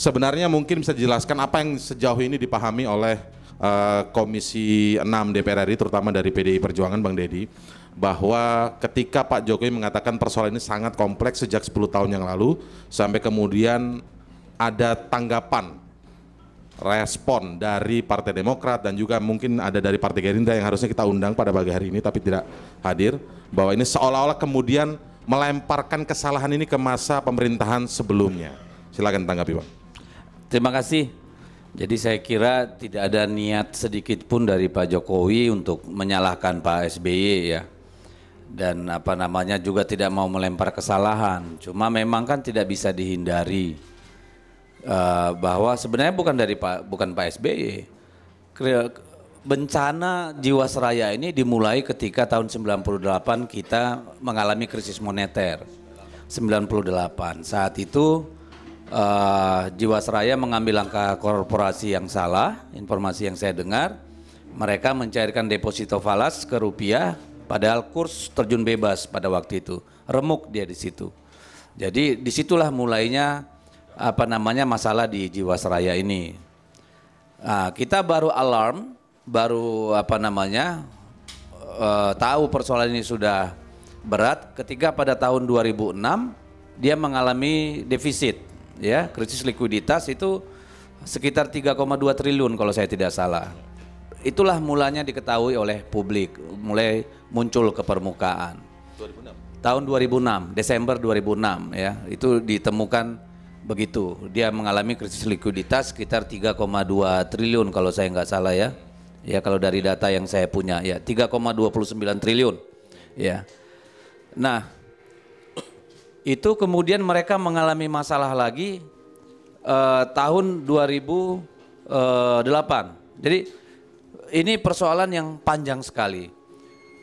sebenarnya mungkin bisa dijelaskan apa yang sejauh ini dipahami oleh uh, Komisi 6 DPR RI terutama dari PDI Perjuangan Bang Deddy bahwa ketika Pak Jokowi mengatakan persoalan ini sangat kompleks sejak 10 tahun yang lalu sampai kemudian ada tanggapan respon dari Partai Demokrat dan juga mungkin ada dari Partai Gerindra yang harusnya kita undang pada pagi hari ini tapi tidak hadir bahwa ini seolah-olah kemudian melemparkan kesalahan ini ke masa pemerintahan sebelumnya. Silakan tanggapi, Bang. Terima kasih. Jadi saya kira tidak ada niat sedikit pun dari Pak Jokowi untuk menyalahkan Pak SBY ya. Dan apa namanya juga tidak mau melempar kesalahan. Cuma memang kan tidak bisa dihindari uh, bahwa sebenarnya bukan dari Pak bukan Pak SBY. Bencana Jiwasraya ini dimulai ketika tahun 98 kita mengalami krisis moneter. 98. Saat itu uh, Jiwasraya mengambil langkah korporasi yang salah, informasi yang saya dengar, mereka mencairkan deposito falas ke rupiah, padahal kurs terjun bebas pada waktu itu, remuk dia di situ. Jadi disitulah mulainya apa namanya masalah di Jiwasraya ini. Nah, kita baru alarm, baru apa namanya uh, tahu persoalan ini sudah berat ketika pada tahun 2006 dia mengalami defisit ya krisis likuiditas itu sekitar 3,2 triliun kalau saya tidak salah. Itulah mulanya diketahui oleh publik, mulai muncul ke permukaan. 2006. Tahun 2006, Desember 2006 ya, itu ditemukan begitu. Dia mengalami krisis likuiditas sekitar 3,2 triliun kalau saya nggak salah ya. Ya kalau dari data yang saya punya ya 3,29 triliun. Ya. Nah, itu kemudian mereka mengalami masalah lagi eh, tahun 2008. Eh, Jadi ini persoalan yang panjang sekali.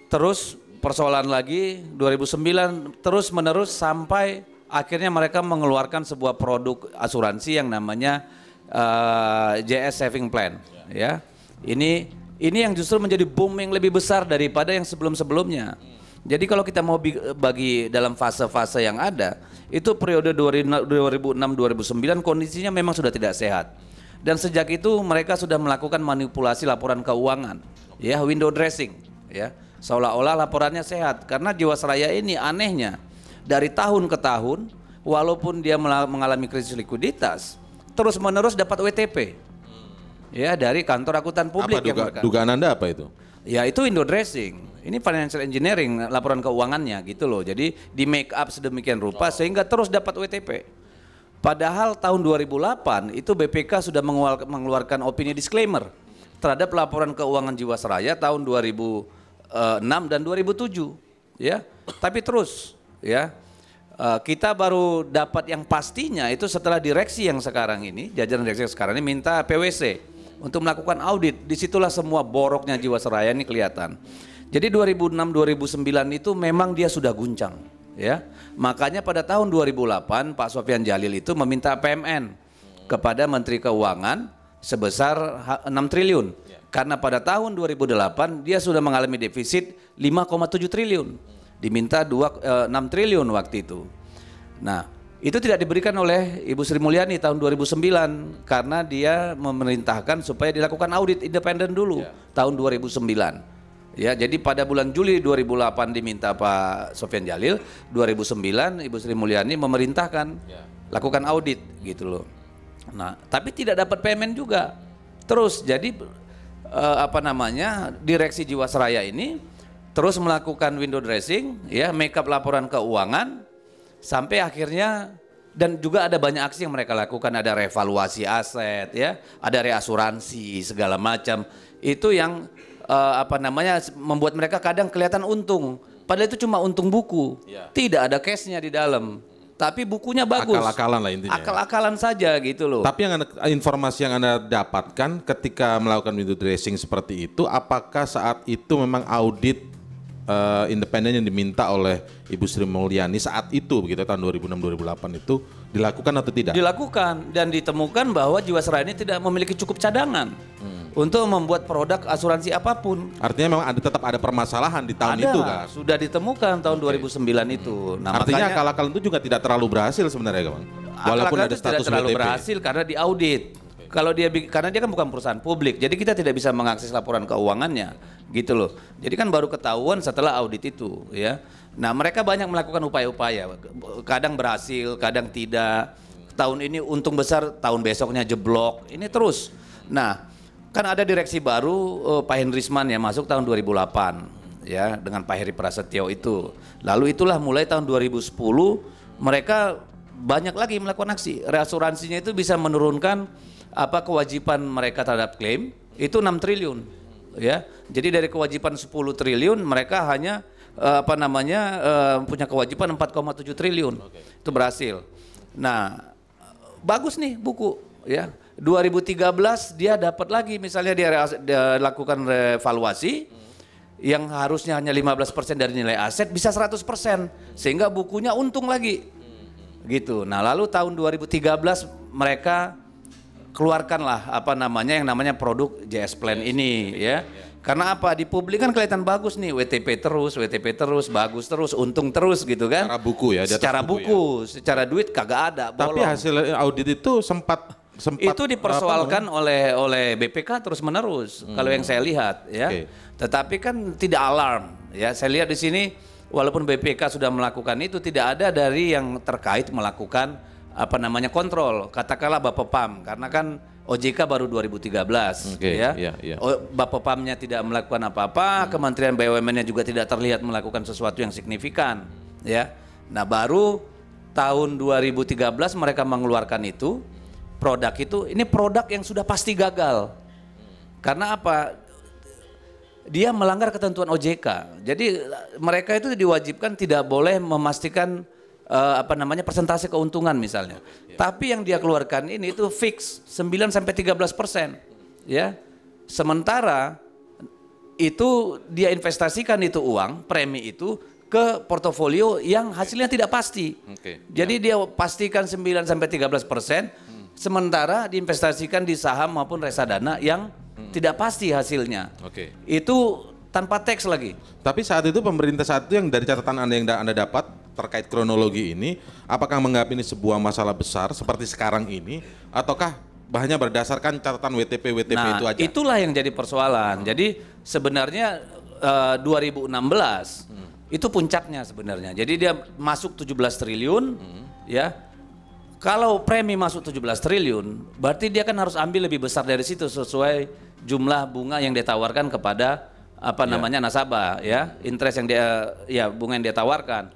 Terus persoalan lagi 2009 terus menerus sampai akhirnya mereka mengeluarkan sebuah produk asuransi yang namanya eh, JS Saving Plan ya. Ini ini yang justru menjadi booming lebih besar daripada yang sebelum-sebelumnya. Jadi kalau kita mau bagi dalam fase-fase yang ada, itu periode 2006-2009 kondisinya memang sudah tidak sehat. Dan sejak itu mereka sudah melakukan manipulasi laporan keuangan, ya window dressing, ya seolah-olah laporannya sehat. Karena Jiwasraya ini anehnya dari tahun ke tahun, walaupun dia mengalami krisis likuiditas, terus menerus dapat WTP, ya dari kantor akuntan publik. Apa duga, yang dugaan anda apa itu? Ya itu window dressing. Ini financial engineering laporan keuangannya gitu loh. Jadi di make up sedemikian rupa oh. sehingga terus dapat WTP. Padahal tahun 2008 itu BPK sudah mengeluarkan opini disclaimer terhadap laporan keuangan Jiwasraya tahun 2006 eh, dan 2007 ya. Tapi terus ya eh, kita baru dapat yang pastinya itu setelah direksi yang sekarang ini, jajaran direksi yang sekarang ini minta PwC untuk melakukan audit. Disitulah semua boroknya Jiwasraya ini kelihatan. Jadi 2006-2009 itu memang dia sudah guncang. ya. Makanya pada tahun 2008 Pak Sofian Jalil itu meminta PMN kepada Menteri Keuangan sebesar 6 triliun. Ya. Karena pada tahun 2008 dia sudah mengalami defisit 5,7 triliun. Diminta 2, 6 eh, triliun waktu itu. Nah itu tidak diberikan oleh Ibu Sri Mulyani tahun 2009 karena dia memerintahkan supaya dilakukan audit independen dulu ya. tahun 2009. Ya, jadi pada bulan Juli 2008 diminta Pak Sofian Jalil, 2009 Ibu Sri Mulyani memerintahkan ya. lakukan audit gitu loh. Nah, tapi tidak dapat payment juga. Terus jadi eh, apa namanya? Direksi Jiwasraya ini terus melakukan window dressing, ya, make up laporan keuangan Sampai akhirnya dan juga ada banyak aksi yang mereka lakukan ada revaluasi aset ya ada reasuransi segala macam itu yang uh, apa namanya membuat mereka kadang kelihatan untung padahal itu cuma untung buku ya. tidak ada cashnya di dalam tapi bukunya bagus akal-akalan lah intinya ya. akal-akalan saja gitu loh tapi yang anda, informasi yang anda dapatkan ketika melakukan window dressing seperti itu apakah saat itu memang audit uh, independen yang diminta oleh Ibu Sri Mulyani saat itu begitu tahun 2006-2008 itu dilakukan atau tidak? Dilakukan dan ditemukan bahwa Jiwasraya ini tidak memiliki cukup cadangan hmm. untuk membuat produk asuransi apapun. Artinya memang ada tetap ada permasalahan di tahun ada, itu kan? Sudah ditemukan tahun okay. 2009 itu. Hmm. Nah, Artinya kalau kalian itu juga tidak terlalu berhasil sebenarnya, Bang. Walaupun ada status tidak terlalu BTP. berhasil karena diaudit kalau dia karena dia kan bukan perusahaan publik, jadi kita tidak bisa mengakses laporan keuangannya, gitu loh. Jadi kan baru ketahuan setelah audit itu, ya. Nah mereka banyak melakukan upaya-upaya, kadang berhasil, kadang tidak. Tahun ini untung besar, tahun besoknya jeblok. Ini terus. Nah kan ada direksi baru uh, Pak Hendrisman yang masuk tahun 2008 ya dengan Pak Heri Prasetyo itu. Lalu itulah mulai tahun 2010 mereka banyak lagi melakukan aksi. Reasuransinya itu bisa menurunkan apa kewajiban mereka terhadap klaim itu 6 triliun ya. Jadi dari kewajiban 10 triliun mereka hanya eh, apa namanya eh, punya kewajiban 4,7 triliun. Okay. Itu berhasil. Nah, bagus nih buku ya. 2013 dia dapat lagi misalnya dia, lakukan revaluasi yang harusnya hanya 15% dari nilai aset bisa 100% sehingga bukunya untung lagi. Hmm, hmm. Gitu. Nah, lalu tahun 2013 mereka keluarkanlah apa namanya yang namanya produk JS Plan yes, ini ya. ya. Karena apa? Di publik kan kelihatan bagus nih, WTP terus, WTP terus, bagus terus, untung terus gitu kan. Secara buku ya, secara buku, ya. buku ya. secara duit kagak ada. Bolong. Tapi hasil audit itu sempat sempat itu dipersoalkan apa? oleh oleh BPK terus menerus hmm. kalau yang saya lihat ya. Okay. Tetapi kan tidak alarm ya. Saya lihat di sini walaupun BPK sudah melakukan itu tidak ada dari yang terkait melakukan apa namanya kontrol katakanlah Bapak Pam karena kan OJK baru 2013 okay, ya. Iya, iya. Oh, Bapak Pamnya tidak melakukan apa-apa, hmm. Kementerian BUMN-nya juga tidak terlihat melakukan sesuatu yang signifikan ya. Nah, baru tahun 2013 mereka mengeluarkan itu produk itu ini produk yang sudah pasti gagal. Karena apa? Dia melanggar ketentuan OJK. Jadi mereka itu diwajibkan tidak boleh memastikan uh, apa namanya persentase keuntungan misalnya. Ya. Tapi yang dia keluarkan ini itu fix 9 sampai 13 persen, ya. Sementara itu dia investasikan itu uang premi itu ke portofolio yang hasilnya tidak pasti. Okay. Jadi ya. dia pastikan 9 sampai 13 persen, hmm. sementara diinvestasikan di saham maupun reksadana yang hmm. tidak pasti hasilnya. Okay. Itu tanpa teks lagi. Tapi saat itu pemerintah saat itu yang dari catatan Anda yang Anda dapat terkait kronologi ini, apakah menganggap ini sebuah masalah besar seperti sekarang ini, ataukah bahannya berdasarkan catatan WTP WTP nah, itu aja? Itulah yang jadi persoalan. Jadi sebenarnya uh, eh, 2016 hmm. itu puncaknya sebenarnya. Jadi dia masuk 17 triliun, hmm. ya. Kalau premi masuk 17 triliun, berarti dia kan harus ambil lebih besar dari situ sesuai jumlah bunga yang ditawarkan kepada apa iya. namanya nasabah ya, interest yang dia ya bunga yang dia tawarkan.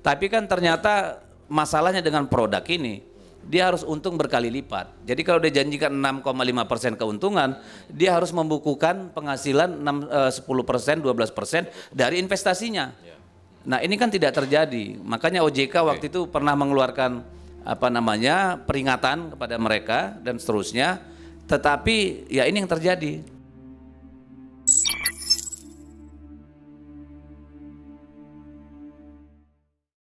Tapi kan ternyata masalahnya dengan produk ini dia harus untung berkali lipat. Jadi kalau dia janjikan 6,5 persen keuntungan, dia harus membukukan penghasilan 6, 10 eh, persen, 12 persen dari investasinya. Ya. Nah ini kan tidak terjadi. Makanya OJK waktu itu pernah mengeluarkan apa namanya peringatan kepada mereka dan seterusnya. Tetapi ya ini yang terjadi.